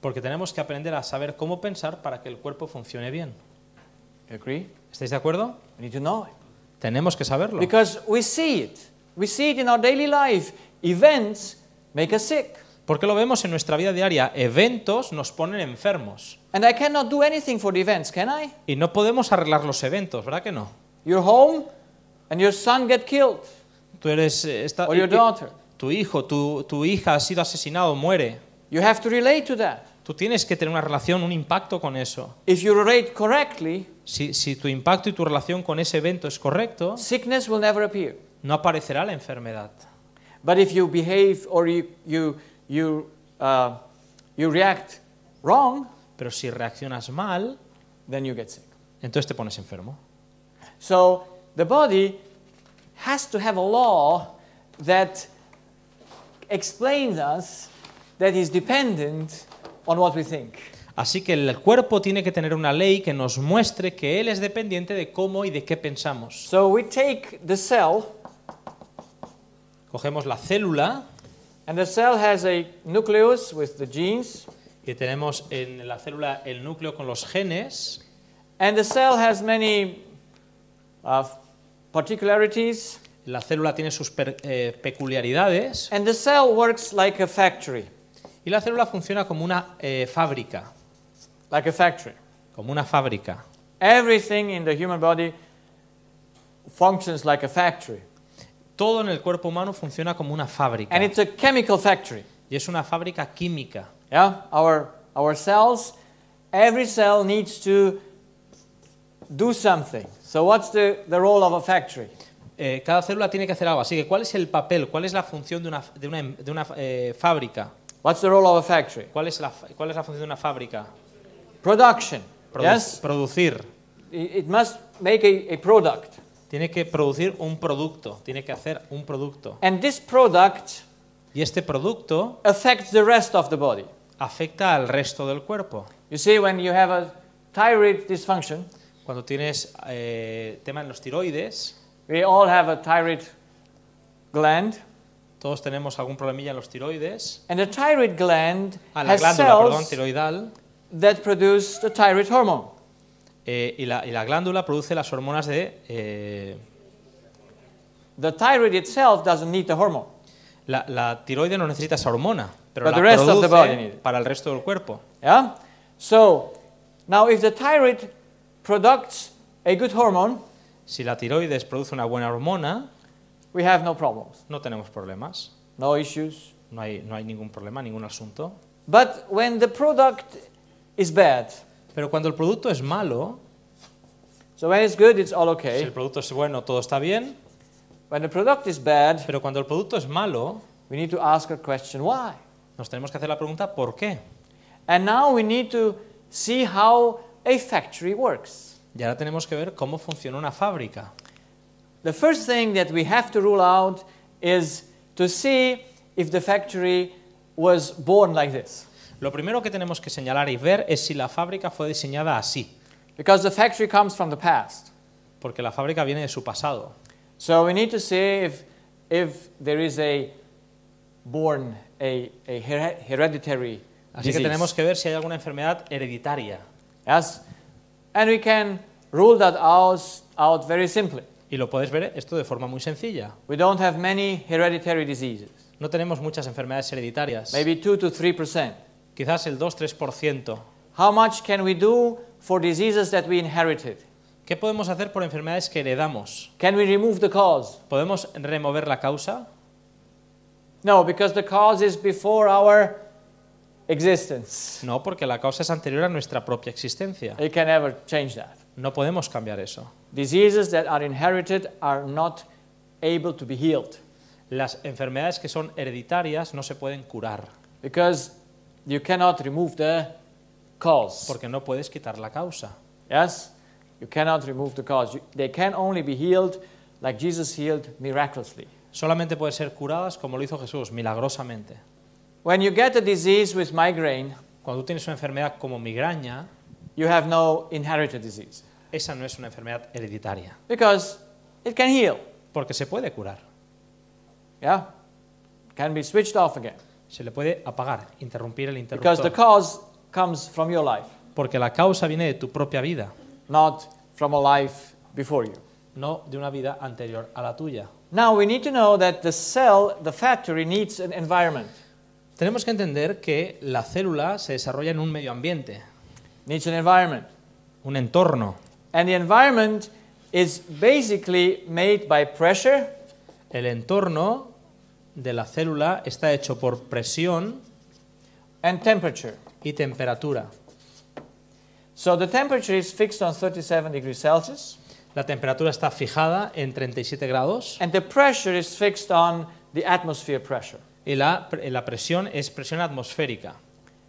Porque tenemos que aprender a saber cómo pensar para que el cuerpo funcione bien. Agree? ¿Estáis de acuerdo? We need to know it. Tenemos que saberlo. Because we see it. We see it in our daily life. Events make us sick. Porque lo vemos en nuestra vida diaria, eventos nos ponen enfermos. Y no podemos arreglar los eventos, ¿verdad que no? Tú eres eh, eh, Tu hijo, tu, hija ha sido asesinado, muere. Tú tienes que tener una relación, un impacto con eso. si, tu impacto y tu relación con ese evento es correcto, sickness will no aparecerá la enfermedad. But if you behave or you, uh, you react wrong, pero si reaccionas mal, then you get sick. entonces te pones enfermo. So the body has to have a law that explains us that is dependent on what we think. Así que el cuerpo tiene que tener una ley que nos muestre que él es dependiente de cómo y de qué pensamos. So we take the cell, cogemos la célula and the cell has a nucleus with the genes. Que tenemos en la célula el núcleo con los genes. And the cell has many uh, particularities. La célula tiene sus per, eh, peculiaridades. And the cell works like a factory. Y la célula funciona como una eh, fábrica. Like a factory. Como una fábrica. Everything in the human body functions like a factory. Todo en el cuerpo humano funciona como una fábrica. And it's a chemical factory. Y es una fábrica química. Yeah, our our cells, every cell needs to do something. So what's the the role of a factory? Eh, cada célula tiene que hacer algo. Así que ¿cuál es el papel? ¿Cuál es la función de una de una, de una eh, fábrica? What's the role of a factory? ¿Cuál es la cuál es la función de una fábrica? Production. yes? Producir. It must make a, a product. Tiene que producir un producto, tiene que hacer un producto. And this product y este producto affects the rest of the body. afecta al resto del cuerpo. You see, when you have a thyroid dysfunction, cuando tienes eh, tema en los tiroides, we all have a thyroid gland. Todos tenemos algún problemilla en los tiroides. And the thyroid gland a ah, la has glándula, cells tiroidal, that produce the thyroid hormone eh, y, la, y, la, glándula produce las hormonas de... Eh, the thyroid itself doesn't need the hormone. La, la tiroide no necesita esa hormona, pero But la the rest produce of the body para el resto del cuerpo. Yeah? So, now if the thyroid products a good hormone, si la tiroides produce una buena hormona, we have no problems. No tenemos problemas. No issues. No hay, no hay ningún problema, ningún asunto. But when the product is bad, pero cuando el producto es malo, so when it's good, it's all okay. si el producto es bueno, todo está bien. When the product is bad, pero cuando el producto es malo, we need to ask a question, why? nos tenemos que hacer la pregunta ¿por qué? And now we need to see how a factory works. Y ahora tenemos que ver cómo funciona una fábrica. The first thing that we have to rule out is to see if the factory was born like this. Lo primero que tenemos que señalar y ver es si la fábrica fue diseñada así. Because the factory comes from the past. Porque la fábrica viene de su pasado. So we need to see if if there is a born a, a hereditary Así que tenemos que ver si hay alguna enfermedad hereditaria. And we can rule that out, very simply. Y lo puedes ver esto de forma muy sencilla. We don't have many hereditary diseases. No tenemos muchas enfermedades hereditarias. Maybe 2 to 3%. Quizás el 2-3%. How much can we do for diseases that we inherited? ¿Qué podemos hacer por enfermedades que heredamos? Can we remove the cause? ¿Podemos remover la causa? No, because the cause is before our existence. No, porque la causa es anterior a nuestra propia existencia. can never change that. No podemos cambiar eso. Diseases that are inherited are not able to be healed. Las enfermedades que son hereditarias no se pueden curar. Because You cannot remove the cause. Porque no puedes quitar la causa. Yes? You cannot remove the cause. You, they can only be healed like Jesus healed miraculously. Solamente pueden ser curadas como lo hizo Jesús, milagrosamente. When you get a disease with migraine, cuando tienes una enfermedad como migraña, you have no inherited disease. Esa no es una enfermedad hereditaria. Because it can heal. Porque se puede curar. Yeah. Can be switched off again. Se le puede apagar, interrumpir el interruptor. Because the cause comes from your life, Porque la causa viene de tu propia vida, not from a life before you. no de una vida anterior a la tuya. Now we need to know that the cell, the factory needs an environment. Tenemos que entender que la célula se desarrolla en un medio ambiente, Needs an environment. un entorno. And the environment is basically made by pressure, El entorno de la célula está hecho por presión and temperature. y temperatura. So the temperature is fixed on 37 degrees Celsius. La temperatura está fijada en 37 grados. And the pressure is fixed on the atmosphere pressure. Y la, la presión es presión atmosférica.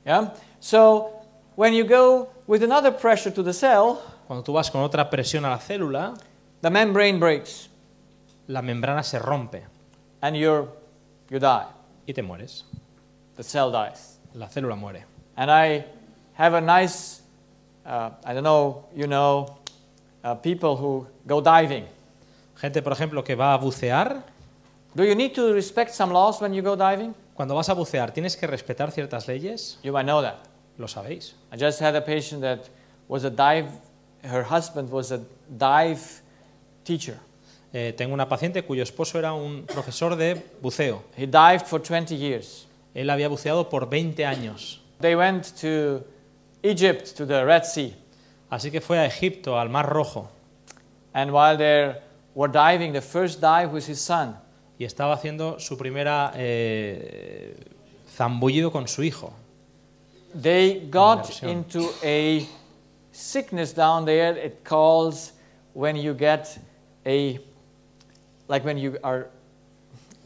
Yeah? So when you go with another pressure to the cell, cuando tú vas con otra presión a la célula, the membrane breaks. La membrana se rompe. And your You die. Y te mueres. The cell dies. La célula muere. And I have a nice, uh, I don't know, you know, uh, people who go diving. Gente, por ejemplo, que va a bucear. Do you need to respect some laws when you go diving? Cuando vas a bucear, ¿tienes que respetar ciertas leyes? You might know that. Lo sabéis. I just had a patient that was a dive, her husband was a dive teacher. Eh, tengo una paciente cuyo esposo era un profesor de buceo. He dived for 20 years. Él había buceado por 20 años. They went to Egypt, to the Red sea. Así que fue a Egipto, al Mar Rojo. And while they were diving, the first dive with his son. Y estaba haciendo su primera eh, zambullido con su hijo. They got into a sickness down there. It calls when you get a like when you are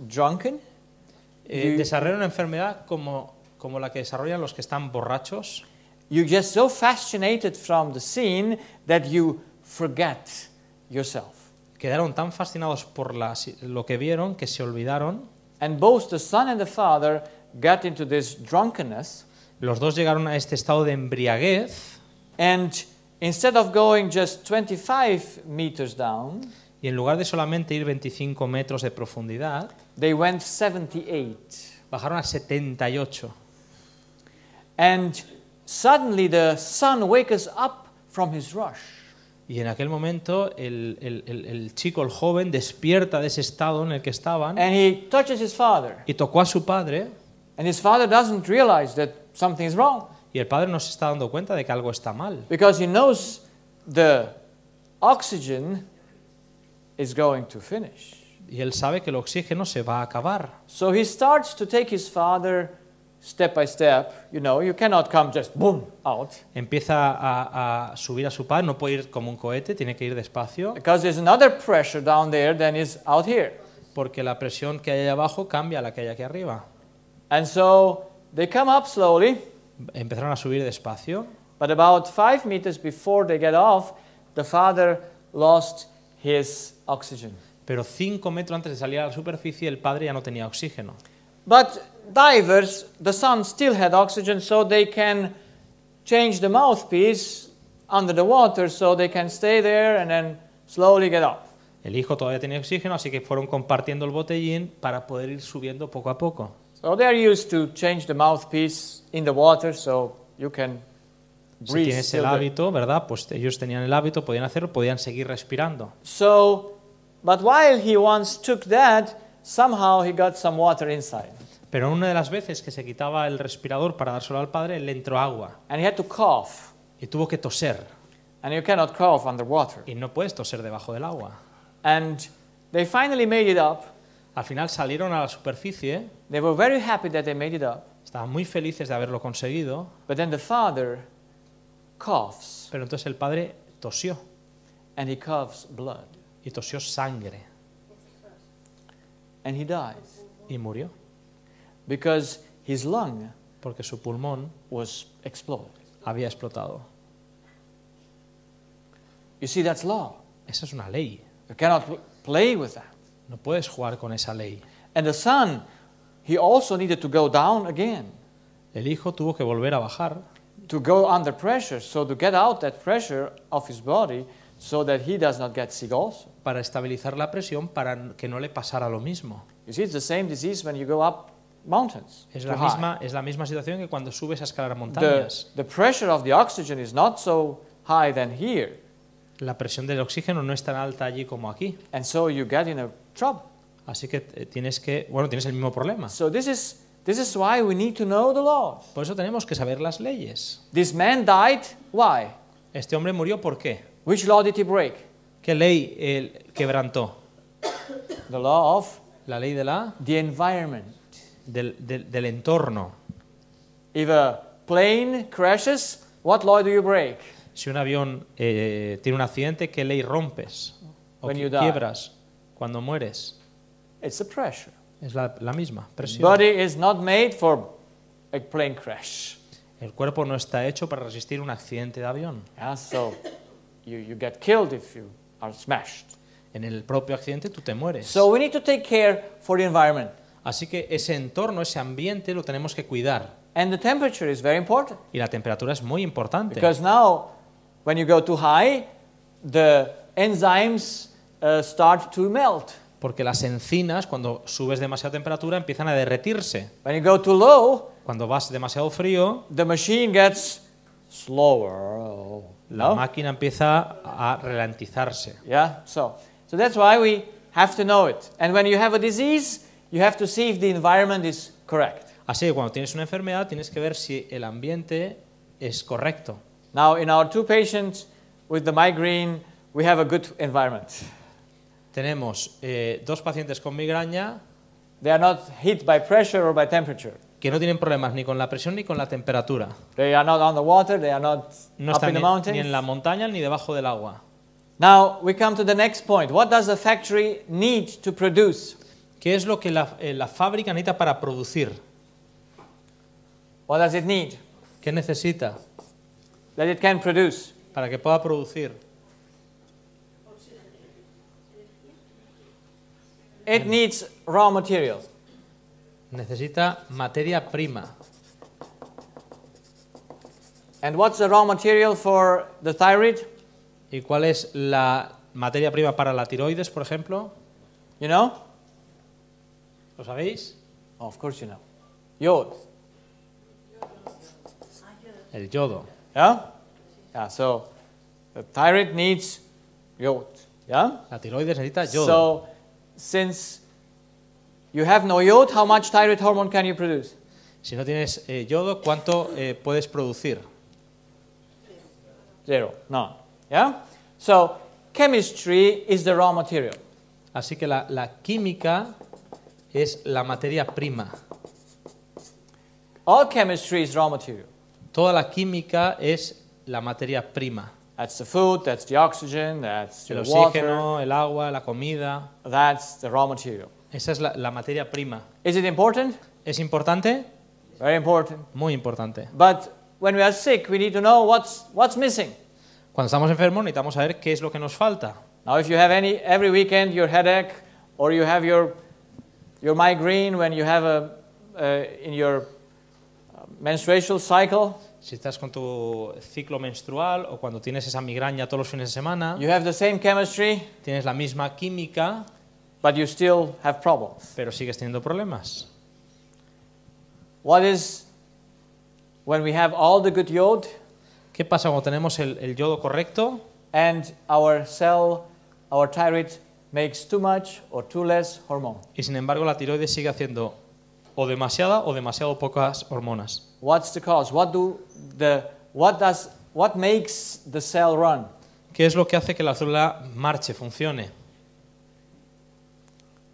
drunken. Eh, you, una enfermedad como, como la que desarrollan los que están borrachos. You're just so fascinated from the scene that you forget yourself. Quedaron tan fascinados por la, lo que vieron que se olvidaron. And both the son and the father got into this drunkenness. Los dos llegaron a este estado de embriaguez. And instead of going just 25 meters down. y en lugar de solamente ir 25 metros de profundidad, bajaron a 78. Y en aquel momento el, chico, el joven, despierta de ese estado en el que estaban y tocó a su padre. Y el padre no se está dando cuenta de que algo está mal. Because he knows the oxygen is going to finish. Y él sabe que el oxígeno se va a acabar. So he starts to take his father step by step, you know, you cannot come just boom out. Empieza a, a, subir a su padre, no puede ir como un cohete, tiene que ir despacio. Because there's another pressure down there than is out here. Porque la presión que hay allá abajo cambia a la que hay aquí arriba. And so they come up slowly. Empezaron a subir despacio. But about five meters before they get off, the father lost his oxygen. Pero cinco metros antes de salir a la superficie, el padre ya no tenía oxígeno. But divers, the son still had oxygen, so they can change the mouthpiece under the water, so they can stay there and then slowly get up. El hijo todavía tenía oxígeno, así que fueron compartiendo el botellín para poder ir subiendo poco a poco. So they are used to change the mouthpiece in the water, so you can breathe. Si tienes el hábito, ¿verdad? Pues ellos tenían el hábito, podían hacerlo, podían seguir respirando. So But while he once took that, somehow he got some water inside. Pero una de las veces que se quitaba el respirador para dárselo al padre, le entró agua. And he had to cough. Y tuvo que toser. And you cannot cough underwater. Y no puedes toser debajo del agua. And they finally made it up. Al final salieron a la superficie. They were very happy that they made it up. Estaban muy felices de haberlo conseguido. But then the father coughs. Pero entonces el padre tosió. And he coughs blood y tosió sangre. And he dies. Y murió. Because his lung porque su pulmón was exploded. había explotado. You see, that's law. Esa es una ley. You cannot play with that. No puedes jugar con esa ley. And the son, he also needed to go down again. El hijo tuvo que volver a bajar. To go under pressure, so to get out that pressure of his body, so that he does not get sick also. para estabilizar la presión para que no le pasara lo mismo. Es la misma es la misma situación que cuando subes a escalar montañas. La presión del oxígeno no es tan alta allí como aquí. Así que eh, tienes que, bueno, tienes el mismo problema. Por eso tenemos que saber las leyes. Este hombre murió por qué? Which law did he break? ¿Qué ley quebrantó? The law of la ley de la the environment. Del, del, del entorno. If a plane crashes, what law do you break? Si un avión eh, tiene un accidente, ¿qué ley rompes? ¿O When you die. quiebras cuando mueres? It's the pressure. Es la, la misma presión. Body is not made for a plane crash. El cuerpo no está hecho para resistir un accidente de avión. Yeah, so you, you get killed if you en el propio accidente tú te mueres. Así que ese entorno, ese ambiente lo tenemos que cuidar. the temperature is Y la temperatura es muy importante. enzymes melt. Porque las enzimas cuando subes demasiada temperatura empiezan a derretirse. cuando vas demasiado frío, the machine gets slower la oh. máquina empieza a ralentizarse. Yeah, so so that's why we have to know it. And when you have a disease, you have to see if the environment is correct. Así que cuando tienes una enfermedad tienes que ver si el ambiente es correcto. Now in our two patients with the migraine, we have a good environment. Tenemos eh, dos pacientes con migraña. They are not hit by pressure or by temperature que no tienen problemas ni con la presión ni con la temperatura. They are not on water, they are not no up in the mountains. ni en la montaña ni debajo del agua. Now we come to the next point. What does the factory need to produce? ¿Qué es lo que la, eh, la fábrica necesita para producir? What does it need? ¿Qué necesita? That it can produce. Para que pueda producir. It needs raw materials necesita materia prima. And what's the raw material for the thyroid? ¿Y cuál es la materia prima para la tiroides, por ejemplo? You know? ¿Lo sabéis? of course you know. Yod. El yodo. Yeah? Yeah, so the thyroid needs yod. Yeah? La tiroides necesita yodo. So since You have no iod, how much thyroid hormone can you produce? Si no tienes eh, yodo, ¿cuánto eh, puedes producir? Zero, No. Yeah? So, chemistry is the raw material. Así que la, la química es la materia prima. All chemistry is raw material. Toda la química es la materia prima. That's the food, that's the oxygen, that's the el oxígeno, water. el agua, la comida. That's the raw material. Esa es la, la materia prima. Is it important? ¿Es importante? Very important. Muy importante. But when we are sick, we need to know what's, what's missing. Cuando estamos enfermos necesitamos saber qué es lo que nos falta. Now if you have any every weekend your headache or you have your your migraine when you have a uh, in your uh, menstrual cycle. Si estás con tu ciclo menstrual o cuando tienes esa migraña todos los fines de semana. You have the same chemistry. Tienes la misma química. But you still have problems. Pero sigues teniendo problemas. What is when we have all the good yod? ¿Qué pasa cuando tenemos el, el yodo correcto? And our cell, our thyroid makes too much or too less hormone. Y sin embargo la tiroides sigue haciendo o demasiada o demasiado pocas hormonas. What's the cause? What do the what does what makes the cell run? ¿Qué es lo que hace que la célula marche, funcione?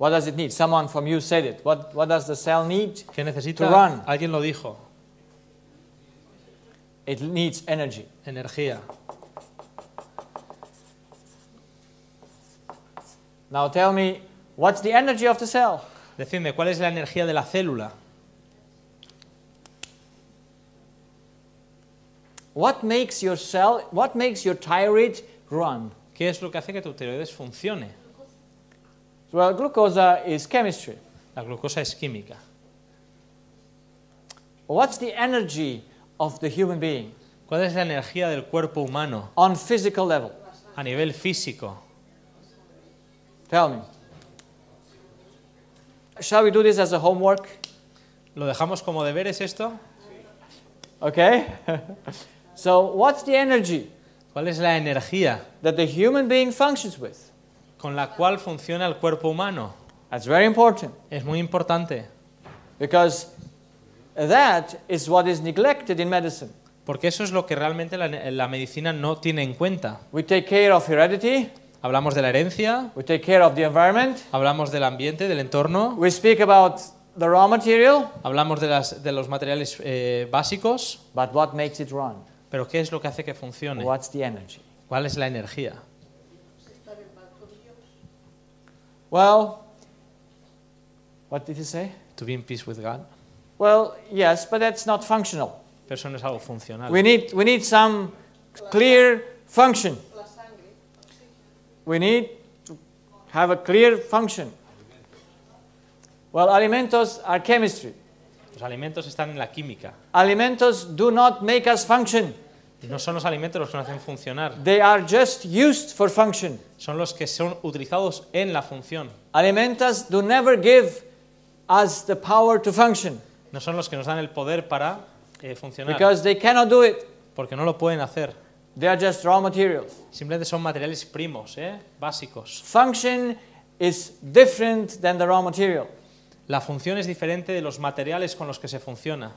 What does it need? Someone from you said it. What, what does the cell need ¿Qué necesita? To run. Alguien lo dijo. It needs energy. Energía. Now tell me, what's the energy of the cell? Decidme, ¿cuál es la energía de la célula? What makes your cell, what makes your thyroid run? ¿Qué es lo que hace que tu tiroides funcione? Well, glucose is chemistry. La glucosa es química. What's the energy of the human being? ¿Cuál es la energía del cuerpo humano? On physical level. A nivel físico. Tell me. Shall we do this as a homework? ¿Lo dejamos como deberes esto? Okay. so, what's the energy? ¿Cuál es la energía? That the human being functions with. con la cual funciona el cuerpo humano. Es muy importante. is what is neglected Porque eso es lo que realmente la, medicina no tiene en cuenta. take Hablamos de la herencia. take care the environment. Hablamos del ambiente, del entorno. We speak raw material. Hablamos de, los materiales eh, básicos. But what makes it run? Pero ¿qué es lo que hace que funcione? ¿Cuál es la energía? Well, what did he say? To be in peace with God. Well, yes, but that's not functional. Pero eso no es algo funcional. We need, we need some clear function. We need to have a clear function. Well, alimentos are chemistry. Los alimentos están en la química. Alimentos do not make us function. No son los alimentos los que nos hacen funcionar. They are just used for function. Son los que son utilizados en la función. do never give us the power to function. No son los que nos dan el poder para eh, funcionar. Because they cannot do it. Porque no lo pueden hacer. They are just raw materials. Simplemente son materiales primos, eh, básicos. Function is different than the raw material. La función es diferente de los materiales con los que se funciona.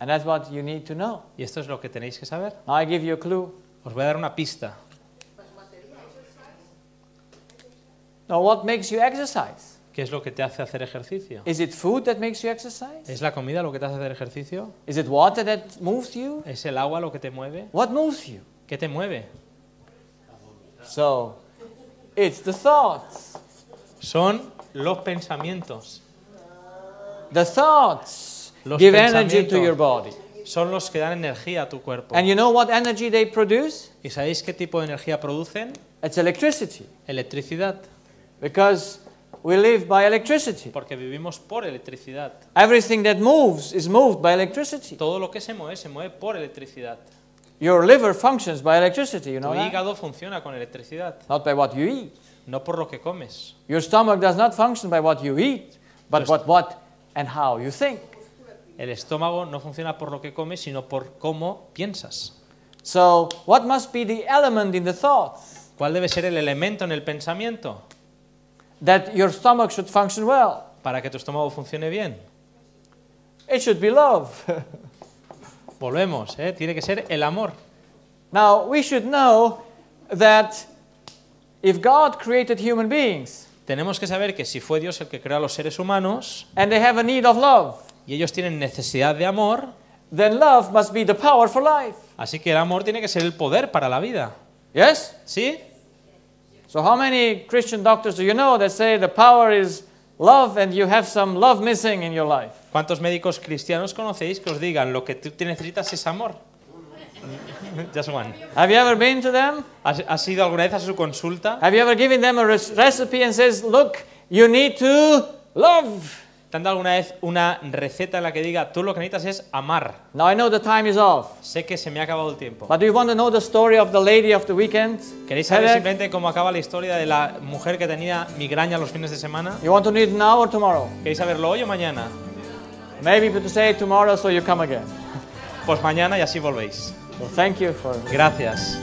And that's what you need to know. Y esto es lo que tenéis que saber. I give you a clue. Os voy a dar una pista. Now, what makes you exercise? ¿Qué es lo que te hace hacer ejercicio? Is it food that makes you exercise? ¿Es la comida lo que te hace hacer ejercicio? Is it water that moves you? ¿Es el agua lo que te mueve? What moves you? ¿Qué te mueve? So, it's the thoughts. Son los pensamientos. The thoughts. give energy to your body. Son los que dan energía a tu cuerpo. And you know what energy they produce? ¿Y sabéis qué tipo de energía producen? It's electricity. Electricidad. Because we live by electricity. Porque vivimos por electricidad. Everything that moves is moved by electricity. Todo lo que se mueve se mueve por electricidad. Your liver functions by electricity, you know. Tu hígado that? funciona con electricidad. Not by what you eat. No por lo que comes. Your stomach does not function by what you eat, but what what and how you think. el estómago no funciona por lo que comes, sino por cómo piensas. So, what must be the element in the thoughts? ¿Cuál debe ser el elemento en el pensamiento? That your stomach should function well. Para que tu estómago funcione bien. It should be love. Volvemos, ¿eh? tiene que ser el amor. Now, we should know that if God created human beings, tenemos que saber que si fue Dios el que creó a los seres humanos, and they have a need of love y ellos tienen necesidad de amor, then love must be the power for life. Así que el amor tiene que ser el poder para la vida. Yes? ¿Sí? So how many Christian doctors do you know that say the power is love and you have some love missing in your life? ¿Cuántos médicos cristianos conocéis que os digan lo que tú necesitas es amor? Just one. Have you ever been to them? ¿Has, ¿Has ido alguna vez a su consulta? Have you ever given them a recipe and says, "Look, you need to love"? ¿Te han dado alguna vez una receta en la que diga, tú lo que necesitas es amar? Now I know the time is off. Sé que se me ha acabado el tiempo. But do want to know the story of the lady of the weekend? ¿Queréis saber simplemente cómo acaba la historia de la mujer que tenía migraña los fines de semana? You want to know now or tomorrow? ¿Queréis saberlo hoy o mañana? Maybe to say tomorrow so you come again. Pues mañana y así volvéis. thank you for Gracias.